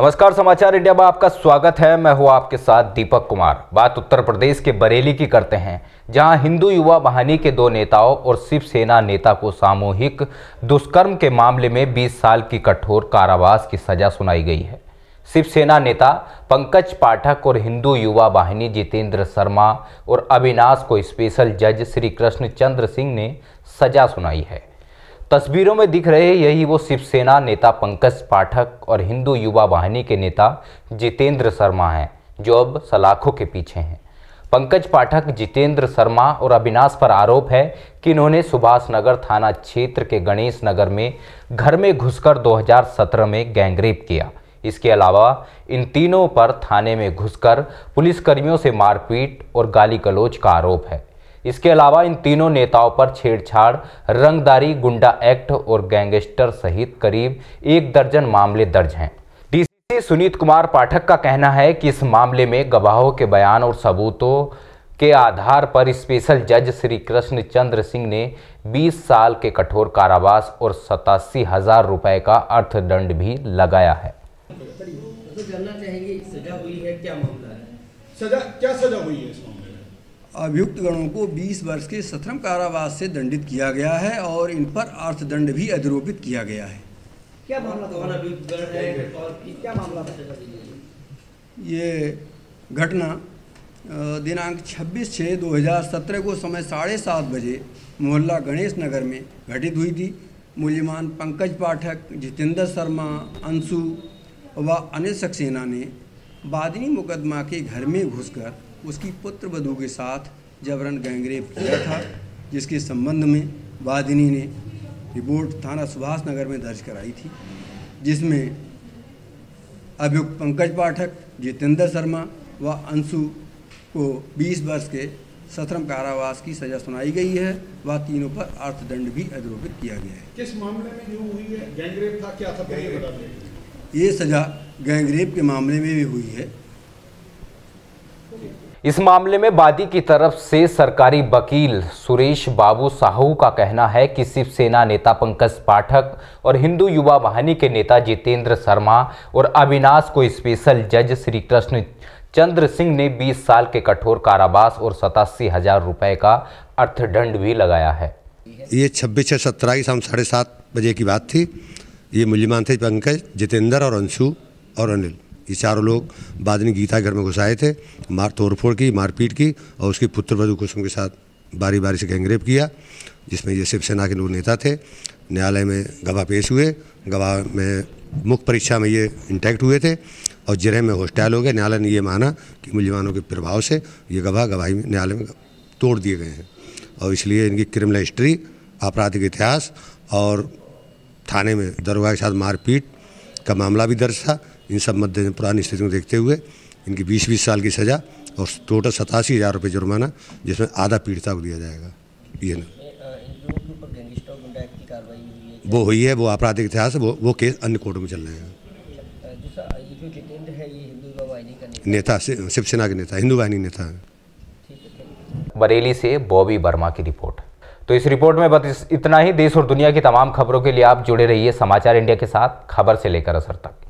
नमस्कार समाचार इंडिया में आपका स्वागत है मैं हूं आपके साथ दीपक कुमार बात उत्तर प्रदेश के बरेली की करते हैं जहां हिंदू युवा वाहिनी के दो नेताओं और शिवसेना नेता को सामूहिक दुष्कर्म के मामले में 20 साल की कठोर कारावास की सजा सुनाई गई है शिवसेना नेता पंकज पाठक और हिंदू युवा वाहिनी जितेंद्र शर्मा और अविनाश को स्पेशल जज श्री कृष्ण चंद्र सिंह ने सजा सुनाई है तस्वीरों में दिख रहे यही वो शिवसेना नेता पंकज पाठक और हिंदू युवा वाहिनी के नेता जितेंद्र शर्मा हैं जो अब सलाखों के पीछे हैं पंकज पाठक जितेंद्र शर्मा और अविनाश पर आरोप है कि इन्होंने सुभाष नगर थाना क्षेत्र के गणेश नगर में घर में घुसकर 2017 में गैंगरेप किया इसके अलावा इन तीनों पर थाने में घुसकर पुलिसकर्मियों से मारपीट और गाली गलोच का आरोप है इसके अलावा इन तीनों नेताओं पर छेड़छाड़ रंगदारी गुंडा एक्ट और गैंगस्टर सहित करीब एक दर्जन मामले दर्ज हैं डीसी सुनीत कुमार पाठक का कहना है कि इस मामले में गवाहों के बयान और सबूतों के आधार पर स्पेशल जज श्री कृष्ण चंद्र सिंह ने 20 साल के कठोर कारावास और सतासी हजार रुपए का अर्थदंड भी लगाया है तो सजा हुई है क्या मामला है सजा क्या सजा हुई है इसमें अभियुक्त गणों को 20 वर्ष के सश्रम कारावास से दंडित किया गया है और इन पर अर्थदंड भी अधिरोपित किया गया है क्या मामला है और क्या मामला ये घटना दिनांक 26 छः 2017 को समय साढ़े सात बजे मोहल्ला गणेश नगर में घटित हुई थी मूल्यमान पंकज पाठक जितेंद्र शर्मा अंशु व अनिल सक्सेना ने बादनी मुकदमा के घर में घुसकर उसकी पुत्र वधु के साथ जबरन गैंगरेप किया था जिसके संबंध में वादिनी ने रिपोर्ट थाना सुभाष नगर में दर्ज कराई थी जिसमें अभियुक्त पंकज पाठक जितेंद्र शर्मा व अंशु को 20 वर्ष के सत्रम कारावास की सजा सुनाई गई है व तीनों पर अर्थदंड भी अधिरोपित किया गया है किस मामले में जो हुई है गैंगरेप था क्या था ये सजा गैंगरेप के मामले में भी हुई है इस मामले में बादी की तरफ से सरकारी वकील सुरेश बाबू साहू का कहना है कि शिवसेना नेता पंकज पाठक और हिंदू युवा वाहिनी के नेता जितेंद्र शर्मा और अविनाश को स्पेशल जज श्री कृष्ण चंद्र सिंह ने 20 साल के कठोर कारावास और सतासी हजार रुपये का अर्थदंड भी लगाया है ये छब्बीस छः सत्रह की शाम साढ़े सात बजे की बात थी ये मुलिमान थे पंकज जितेंद्र और अंशु और अनिल ये चारों लोग बाद में गीता घर में घुस आए थे मार तोड़फोड़ की मारपीट की और उसकी पुत्र वधु कुसुम के साथ बारी बारी से गैंगरेप किया जिसमें ये शिवसेना के लोग नेता थे न्यायालय में गवाह पेश हुए गवाह में मुख्य परीक्षा में ये इंटैक्ट हुए थे और जिरह में होस्टाइल हो गए न्यायालय ने ये माना कि मुलजमानों के प्रभाव से ये गवाह गवाही में न्यायालय में तोड़ दिए गए हैं और इसलिए इनकी क्रिमिनल हिस्ट्री आपराधिक इतिहास और थाने में दरोगा के साथ मारपीट का मामला भी दर्ज था इन सब मद्दे पुरानी स्थिति को देखते हुए इनकी बीस बीस साल की सज़ा और टोटल सतासी हज़ार रुपये जुर्माना जिसमें आधा पीड़िता को दिया जाएगा ये ना वो हुई है वो आपराधिक इतिहास वो वो केस अन्य कोर्टों में चल रहे हैं नेता शिवसेना के नेता हिंदू वाहिनी नेता है बरेली से बॉबी वर्मा की रिपोर्ट तो इस रिपोर्ट में बस इतना ही देश और दुनिया की तमाम खबरों के लिए आप जुड़े रहिए समाचार इंडिया के साथ खबर से लेकर असर तक